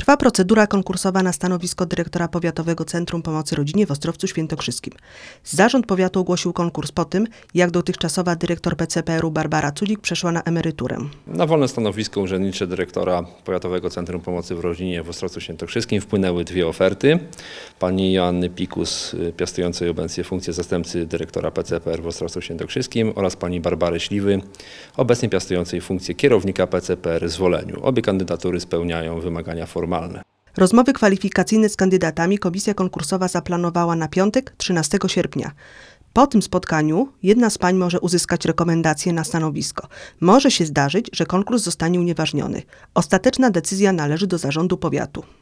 Trwa procedura konkursowa na stanowisko dyrektora Powiatowego Centrum Pomocy Rodzinie w Ostrowcu Świętokrzyskim. Zarząd powiatu ogłosił konkurs po tym, jak dotychczasowa dyrektor PCPR-u Barbara Culik przeszła na emeryturę. Na wolne stanowisko urzędnicze dyrektora Powiatowego Centrum Pomocy w Rodzinie w Ostrowcu Świętokrzyskim wpłynęły dwie oferty. Pani Joanny Pikus, y, piastującej obecnie funkcję zastępcy dyrektora PCPR w Ostrowcu Świętokrzyskim oraz pani Barbary Śliwy, obecnie piastującej funkcję kierownika PCPR w Zwoleniu. Obie kandydatury spełniają wymagania formalne normalne. Rozmowy kwalifikacyjne z kandydatami komisja konkursowa zaplanowała na piątek 13 sierpnia. Po tym spotkaniu jedna z pań może uzyskać rekomendację na stanowisko. Może się zdarzyć, że konkurs zostanie unieważniony. Ostateczna decyzja należy do zarządu powiatu.